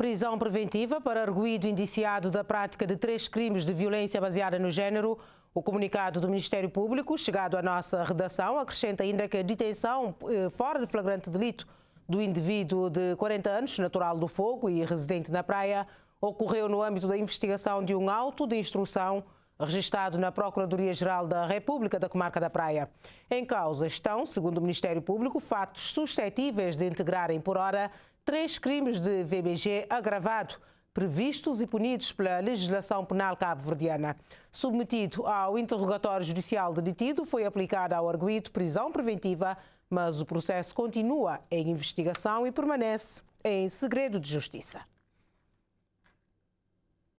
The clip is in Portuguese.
prisão preventiva para arguído indiciado da prática de três crimes de violência baseada no género. O comunicado do Ministério Público, chegado à nossa redação, acrescenta ainda que a detenção eh, fora de flagrante delito do indivíduo de 40 anos, natural do Fogo e residente na praia, ocorreu no âmbito da investigação de um auto de instrução registado na Procuradoria-Geral da República da Comarca da Praia. Em causa estão, segundo o Ministério Público, fatos suscetíveis de integrarem por hora três crimes de VBG agravado previstos e punidos pela legislação penal cabo-verdiana. Submetido ao interrogatório judicial de detido, foi aplicada ao arguído prisão preventiva, mas o processo continua em investigação e permanece em segredo de justiça.